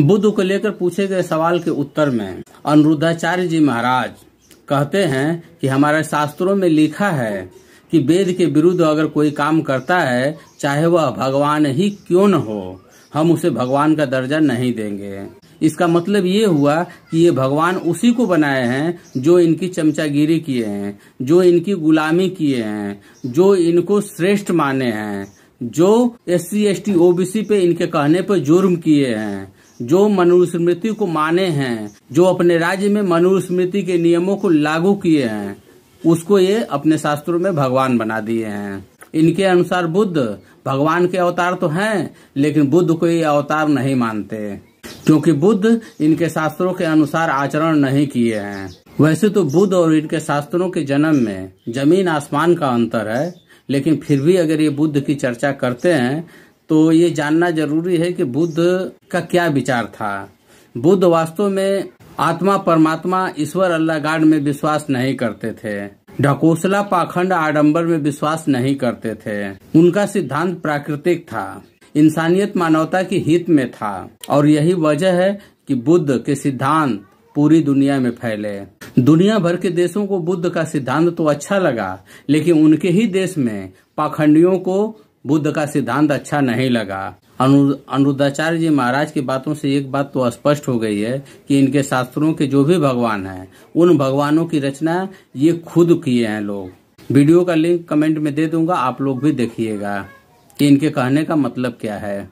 बुद्ध को लेकर पूछे गए सवाल के उत्तर में अनुरुद्धाचार्य जी महाराज कहते हैं कि हमारे शास्त्रों में लिखा है कि वेद के विरुद्ध अगर कोई काम करता है चाहे वह भगवान ही क्यों न हो हम उसे भगवान का दर्जा नहीं देंगे इसका मतलब ये हुआ कि ये भगवान उसी को बनाए हैं जो इनकी चमचागिरी किए हैं जो इनकी गुलामी किए हैं जो इनको श्रेष्ठ माने हैं जो S C S T OBC पे इनके कहने पर जुर्म किए हैं जो मनुस्मृति को माने हैं जो अपने राज्य में मनुस्मृति के नियमों को लागू किए हैं उसको ये अपने शास्त्रों में भगवान बना दिए हैं इनके अनुसार बुद्ध भगवान के अवतार तो हैं लेकिन बुद्ध को ये अवतार नहीं मानते क्योंकि बुद्ध इनके शास्त्रों के अनुसार आचरण नहीं किए हैं वैसे तो बुद्ध और इनके शास्त्रों के जन्म में जमीन आसमान का अंतर है लेकिन फिर भी अगर ये बुद्ध की चर्चा करते हैं तो ये जानना जरूरी है कि बुद्ध का क्या विचार था बुद्ध वास्तव में आत्मा परमात्मा ईश्वर अल्लाह गाड में विश्वास नहीं करते थे ढकोसला पाखंड आडंबर में विश्वास नहीं करते थे उनका सिद्धांत प्राकृतिक था इंसानियत मानवता के हित में था और यही वजह है कि बुद्ध के सिद्धांत पूरी दुनिया में फैले दुनिया भर के देशों को बुद्ध का सिद्धांत तो अच्छा लगा लेकिन उनके ही देश में पाखंडियों को बुद्ध का सिद्धांत अच्छा नहीं लगा अनुरुद्धाचार्य जी महाराज की बातों से एक बात तो स्पष्ट हो गई है कि इनके शास्त्रों के जो भी भगवान हैं उन भगवानों की रचना ये खुद किए हैं लोग वीडियो का लिंक कमेंट में दे दूंगा आप लोग भी देखिएगा कि इनके कहने का मतलब क्या है